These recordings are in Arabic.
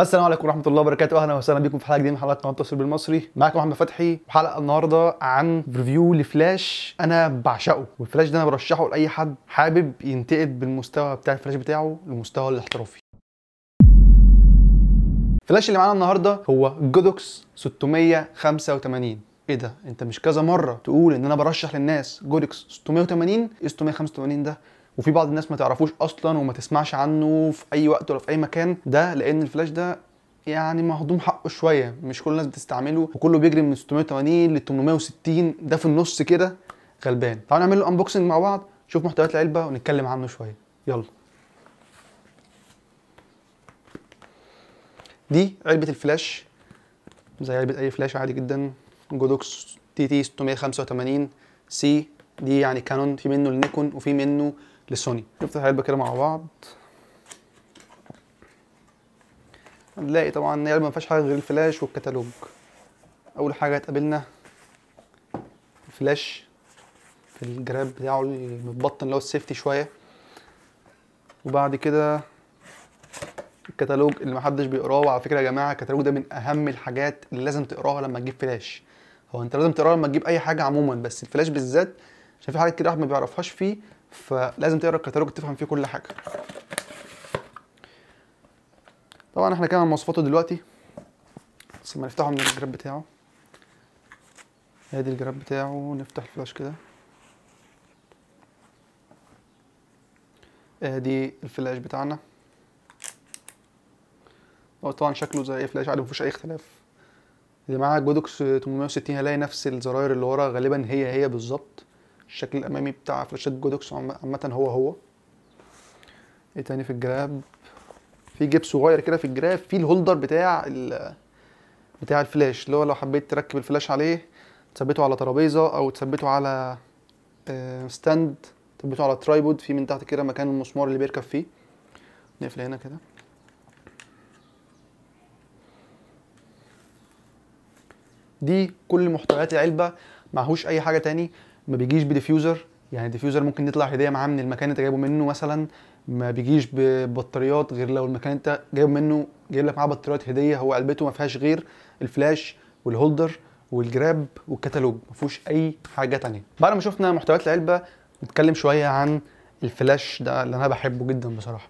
السلام عليكم ورحمه الله وبركاته اهلا وسهلا بكم في حلقه جديده من حلقات قناه بالمصري معاكم محمد فتحي وحلقه النهارده عن ريفيو لفلاش انا بعشقه والفلاش ده انا برشحه لاي حد حابب ينتقد بالمستوى بتاع الفلاش بتاعه المستوى الاحترافي الفلاش اللي معانا النهارده هو جودوكس 685 ايه ده انت مش كذا مره تقول ان انا برشح للناس جودوكس 680 ايه 685 ده وفي بعض الناس ما تعرفوش اصلا وما تسمعش عنه في اي وقت ولا في اي مكان ده لان الفلاش ده يعني مهضوم حقه شويه مش كل الناس بتستعمله وكله بيجري من 680 ل 860 ده في النص كده غلبان تعالوا نعمل له انبوكسنج مع بعض نشوف محتويات العلبه ونتكلم عنه شويه يلا دي علبه الفلاش زي علبه اي فلاش عادي جدا جودوكس تي تي 685 سي دي يعني كانون في منه النيكون وفي منه لسوني نفتح العلبه كده مع بعض هنلاقي طبعا ان العلبه ما فيهاش حاجه غير الفلاش والكتالوج اول حاجه هتقابلنا الفلاش في الجراب بتاعه المتبطن اللي هو السيفتي شويه وبعد كده الكتالوج اللي محدش بيقراه وعلى فكره يا جماعه الكتالوج ده من اهم الحاجات اللي لازم تقراها لما تجيب فلاش هو انت لازم تقراها لما تجيب اي حاجه عموما بس الفلاش بالذات عشان في حاجات كده الواحد ما بيعرفهاش فيه فلازم تقرا الكتالوج تفهم فيه كل حاجه طبعا احنا كمان مواصفاته دلوقتي بس لما نفتحه من الجراب بتاعه ادي الجراب بتاعه نفتح الفلاش كده ادي الفلاش بتاعنا طبعا شكله زي اي فلاش عادي مفيش اي اختلاف اللي معاه جودوكس 860 هلاقي نفس الزراير اللي ورا غالبا هي هي بالظبط الشكل الامامي بتاع فراشات جودوكس عامه هو هو ايه تاني في الجراب في جيب صغير كده في الجراب في الهولدر بتاع ال بتاع الفلاش اللي هو لو حبيت تركب الفلاش عليه تثبته على ترابيزه او تثبته على ستاند آه، تثبته على ترايبود في من تحت كده مكان المسمار اللي بيركب فيه نقفل هنا كده دي كل محتويات العلبه معهوش اي حاجه تاني ما بيجيش بديفيوزر يعني ديفيوزر ممكن يطلع هديه معاه من المكان اللي انت جايبه منه مثلا ما بيجيش ببطاريات غير لو المكان انت جايبه منه جايب لك معاه بطاريات هديه هو علبته ما فيهاش غير الفلاش والهولدر والجراب والكتالوج ما فيهوش اي حاجه تانية بعد ما شفنا محتويات العلبه نتكلم شويه عن الفلاش ده اللي انا بحبه جدا بصراحه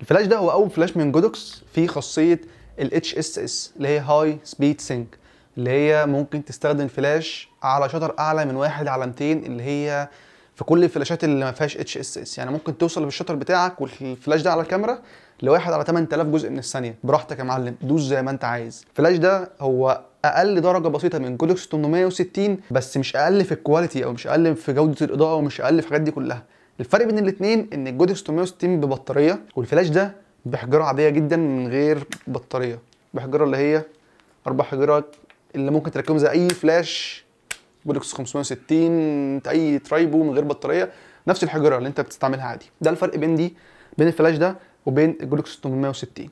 الفلاش ده هو اول فلاش من جودوكس فيه خاصيه ال HSS اللي هي هاي سبيد سينك اللي هي ممكن تستخدم فلاش على شطر اعلى من واحد على 200 اللي هي في كل الفلاشات اللي ما فيهاش اتش اس اس يعني ممكن توصل بالشطر بتاعك والفلاش ده على الكاميرا لواحد على 8000 جزء من الثانيه براحتك يا معلم دوس زي ما انت عايز الفلاش ده هو اقل درجه بسيطه من كودكس 860 بس مش اقل في الكواليتي او مش اقل في جوده الاضاءه ومش اقل في الحاجات دي كلها الفرق بين الاثنين ان الجودكس 860 ببطاريه والفلاش ده بحجاره عاديه جدا من غير بطاريه بحجاره اللي هي اربع حجرات اللي ممكن تركبهم زي اي فلاش بولكس 560 اي ترايبو من غير بطاريه نفس الحجره اللي انت بتستعملها عادي ده الفرق بين دي بين الفلاش ده وبين الجولكس 860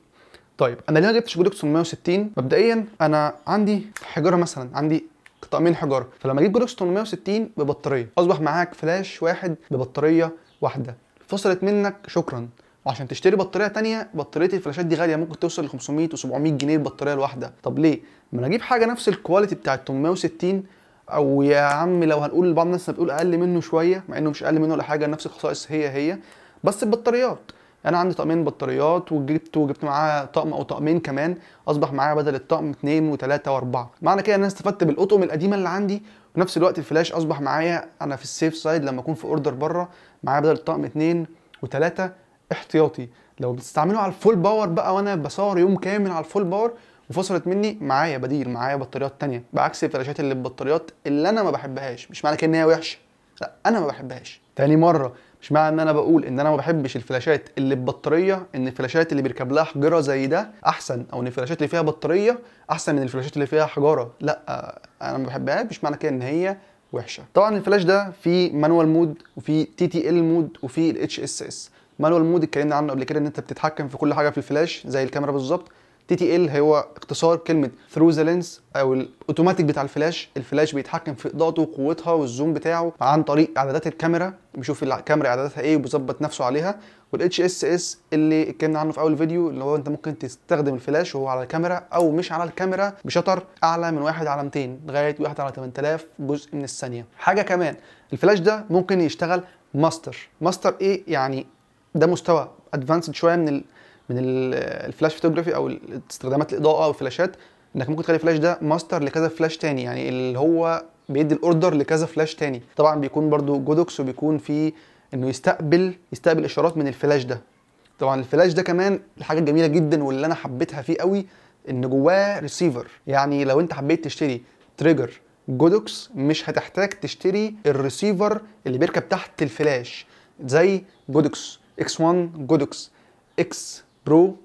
طيب انا ليه ما جبتش جولكس 860 مبدئيا انا عندي حجاره مثلا عندي قطعين حجاره فلما اجيب جولكس 860 ببطاريه اصبح معاك فلاش واحد ببطاريه واحده فصلت منك شكرا وعشان تشتري بطاريه ثانيه بطاريه الفلاشات دي غاليه ممكن توصل ل 500 و700 جنيه البطاريه الواحده طب ليه ما انا اجيب حاجه نفس الكواليتي بتاعه 860 او يا عم لو هنقول لبعض الناس بتقول اقل منه شويه مع انه مش اقل منه ولا حاجه نفس الخصائص هي هي بس البطاريات انا عندي طقمين بطاريات وجبت وجبت معاه طقم او طقمين كمان اصبح معايا بدل الطقم اثنين وثلاثه واربعه معنى كده ان انا استفدت بالاطقم القديمه اللي عندي وفي نفس الوقت الفلاش اصبح معايا انا في السيف سايد لما اكون في اوردر بره معايا بدل الطقم اثنين وثلاثه احتياطي لو بتستعمله على الفول باور بقى وانا بصور يوم كامل على الفول باور وفصلت مني معايا بديل معايا بطاريات تانية بعكس الفلاشات اللي البطاريات اللي انا ما بحبهاش مش معنى كده ان هي وحشه لا انا ما بحبهاش تاني مره مش معنى ان انا بقول ان انا ما بحبش الفلاشات اللي ببطاريه ان الفلاشات اللي بيركب لها حجره زي ده احسن او ان الفلاشات اللي فيها بطاريه احسن من الفلاشات اللي فيها حجاره لا آه، انا ما بحبهاش مش معنى كده ان هي وحشه طبعا الفلاش ده فيه مانوال مود وفيه تي تي ال مود وفيه الاتش اس اس مانوال مود اتكلمنا عنه قبل كده ان انت بتتحكم في كل حاجه في الفلاش زي الكاميرا بالظبط تي تي ال هو اختصار كلمه ثرو ذا لينس او الاوتوماتيك بتاع الفلاش الفلاش بيتحكم في اضاءته وقوتها والزوم بتاعه عن طريق اعدادات الكاميرا بيشوف الكاميرا اعداداتها ايه وبيظبط نفسه عليها والاتش اس اس اللي اتكلمنا عنه في اول فيديو اللي هو انت ممكن تستخدم الفلاش وهو على الكاميرا او مش على الكاميرا بشطر اعلى من واحد على 200 لغايه واحد على 8000 جزء من الثانيه حاجه كمان الفلاش ده ممكن يشتغل ماستر ماستر ايه يعني ده مستوى ادفانسد شويه من الـ من الفلاش فوتوجرافي او استخدامات الاضاءه او الفلاشات انك ممكن تخلي الفلاش ده ماستر لكذا فلاش تاني يعني اللي هو بيدي الاوردر لكذا فلاش تاني طبعا بيكون برده جودوكس وبيكون فيه انه يستقبل يستقبل اشارات من الفلاش ده طبعا الفلاش ده كمان الحاجه الجميله جدا واللي انا حبيتها فيه قوي ان جواه ريسيفر يعني لو انت حبيت تشتري تريجر جودوكس مش هتحتاج تشتري الريسيفر اللي بيركب تحت الفلاش زي جودوكس X1 جودكس X برو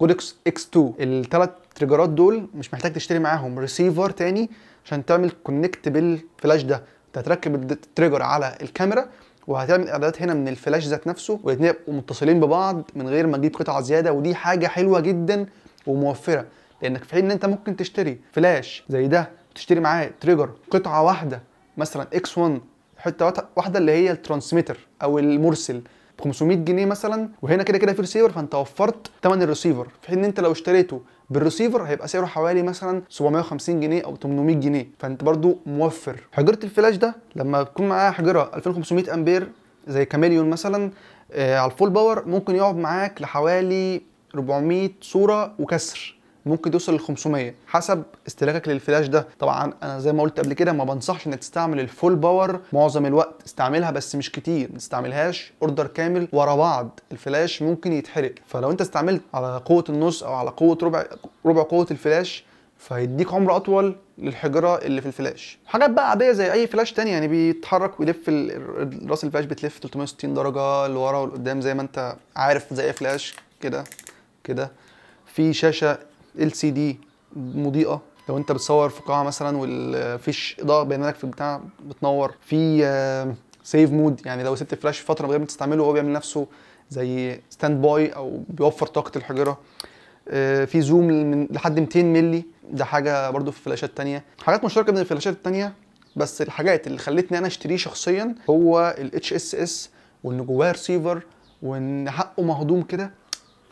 جودكس X2 الثلاث تريجرات دول مش محتاج تشتري معاهم ريسيفر تاني عشان تعمل كونكت بالفلاش ده انت هتركب التريجر على الكاميرا وهتعمل اعدادات هنا من الفلاش ذات نفسه والاثنين يبقوا متصلين ببعض من غير ما تجيب قطعه زياده ودي حاجه حلوه جدا وموفره لانك في حين ان انت ممكن تشتري فلاش زي ده تشتري معاه تريجر قطعه واحده مثلا اكس 1 حته واحده اللي هي الترانسميتر او المرسل 500 جنيه مثلا وهنا كده كده في ريسيفر فانت وفرت ثمن الريسيفر في حين ان انت لو اشتريته بالريسيفر هيبقى سعره حوالي مثلا 750 جنيه او 800 جنيه فانت برضو موفر حجره الفلاش ده لما تكون معاها حجره 2500 امبير زي كاميليون مثلا آه على الفول باور ممكن يقعد معاك لحوالي 400 صوره وكسر ممكن توصل ل 500 حسب استهلاكك للفلاش ده طبعا انا زي ما قلت قبل كده ما بنصحش انك تستعمل الفول باور معظم الوقت استعملها بس مش كتير ما تستعملهاش اوردر كامل ورا بعض الفلاش ممكن يتحرق فلو انت استعملت على قوه النص او على قوه ربع ربع قوه الفلاش فهيديك عمر اطول للحجره اللي في الفلاش حاجات بقى عاديه زي اي فلاش تاني يعني بيتحرك ويلف راس الفلاش بتلف 360 درجه لورا ولقدام زي ما انت عارف زي اي فلاش كده كده في شاشه ال سي دي مضيئه لو انت بتصور في قاعه مثلا والفيش اضاءه بين لك في البتاع بتنور في سيف مود يعني لو سبت الفلاش فتره من غير ما تستعمله هو بيعمل نفسه زي ستاند باي او بيوفر طاقه الحجره آه، في زوم من لحد 200 مللي ده حاجه برده في فلاشات تانية حاجات مشتركه بين الفلاشات التانية بس الحاجات اللي خلتني انا اشتريه شخصيا هو الاتش اس اس وان جواه ريسيفر وان حقه مهضوم كده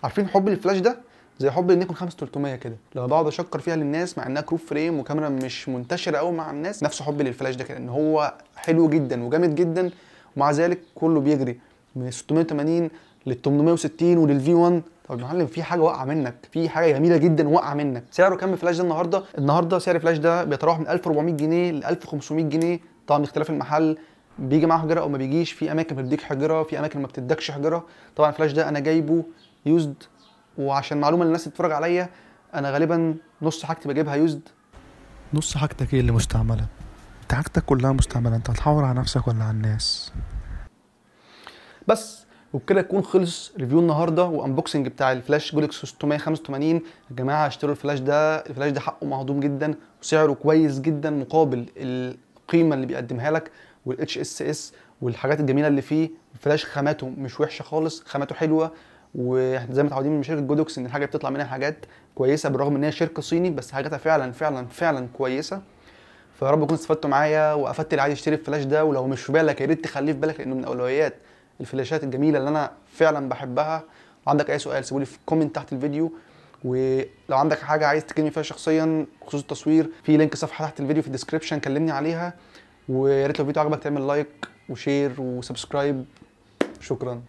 عارفين حب الفلاش ده زي حب النيكون 5300 كده لما بقعد اشكر فيها للناس مع انها كروب فريم وكاميرا مش منتشره قوي مع الناس نفس حبي للفلاش ده كده ان هو حلو جدا وجامد جدا ومع ذلك كله بيجري من 680 لل 860 وللفي 1 طب يا معلم في حاجه واقعه منك في حاجه جميله جدا واقعه منك سعره كام الفلاش ده النهارده النهارده سعر الفلاش ده بيتراوح من 1400 جنيه ل 1500 جنيه طبعا باختلاف المحل بيجي معاه حجره او ما بيجيش في اماكن بتديك حجره في اماكن ما بتدكش حجره طبعا الفلاش ده انا جايبه يوزد وعشان معلومه للناس اللي بتتفرج عليا انا غالبا نص حاجتي بجيبها يوزد نص حاجتك ايه اللي مستعمله انت حاجتك كلها مستعمله انت هتحور على نفسك ولا على الناس بس وبكده يكون خلص ريفيو النهارده وانبوكسنج بتاع الفلاش جولكس 685 يا جماعه اشتروا الفلاش ده الفلاش ده حقه مهضوم جدا وسعره كويس جدا مقابل القيمه اللي بيقدمها لك والاتش اس اس والحاجات الجميله اللي فيه الفلاش خاماته مش وحشه خالص خاماته حلوه واحنا زي ما متعودين من شركه جودوكس ان الحاجه بتطلع منها حاجات كويسه بالرغم ان هي شركه صيني بس حاجاتها فعلا فعلا فعلا كويسه فيا رب تكونوا استفدتوا معايا وافدت اللي عايز يشتري الفلاش ده ولو مش في بالك يا ريت تخليه في بالك لانه من اولويات الفلاشات الجميله اللي انا فعلا بحبها عندك اي سؤال سيبولي في كومنت تحت الفيديو ولو عندك حاجه عايز تكلمني فيها شخصيا بخصوص التصوير في لينك صفحه تحت الفيديو في الديسكربشن كلمني عليها ويا ريت لو الفيديو عجبك تعمل لايك وشير وسبسكرايب شكرا